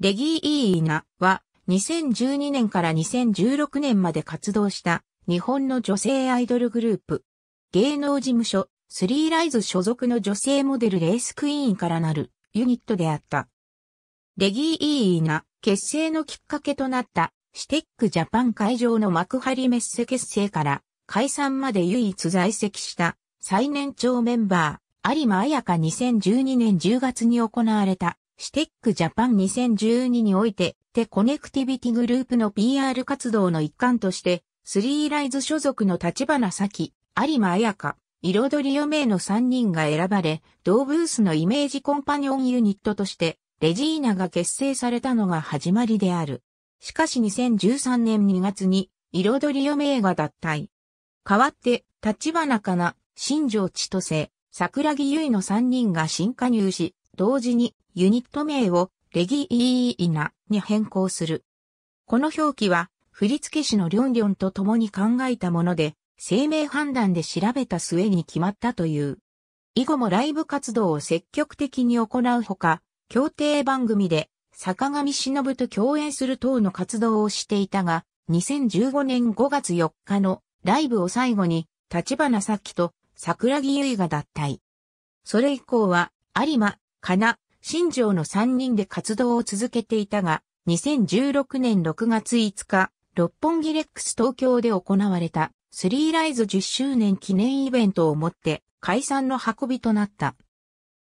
レギー・イーナは2012年から2016年まで活動した日本の女性アイドルグループ。芸能事務所スリーライズ所属の女性モデルレースクイーンからなるユニットであった。レギー・イーナ結成のきっかけとなったシテックジャパン会場の幕張メッセ結成から解散まで唯一在籍した最年長メンバー有馬彩香2012年10月に行われたシテックジャパン2012において、テコネクティビティグループの PR 活動の一環として、スリーライズ所属の立花咲、有馬彩香、彩り嫁の3人が選ばれ、同ブースのイメージコンパニオンユニットとして、レジーナが結成されたのが始まりである。しかし2013年2月に、彩り嫁が脱退。代わって、立花かな、新庄千歳、桜木優衣の3人が新加入し、同時にユニット名をレギイーイナに変更する。この表記は、振付師のリョンリョンと共に考えたもので、声明判断で調べた末に決まったという。以後もライブ活動を積極的に行うほか、協定番組で坂上忍と共演する等の活動をしていたが、2015年5月4日のライブを最後に、立花咲と桜木優衣が脱退。それ以降は、有馬、かな、新庄の3人で活動を続けていたが、2016年6月5日、六本木レックス東京で行われた、スリーライズ10周年記念イベントをもって、解散の運びとなった。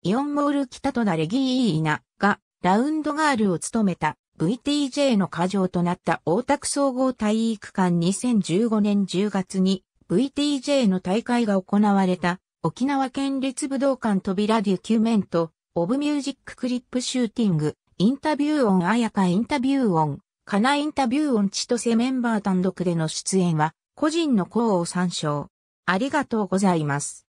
イオンモール北戸田レギーイーナが、ラウンドガールを務めた VTJ の過剰となった大田区総合体育館2015年10月に VTJ の大会が行われた沖縄県立武道館扉デュキュメントオブミュージッククリップシューティング、インタビュー音あ綾香インタビュー音、かなインタビュー音ち千歳メンバー単独での出演は、個人の項を参照。ありがとうございます。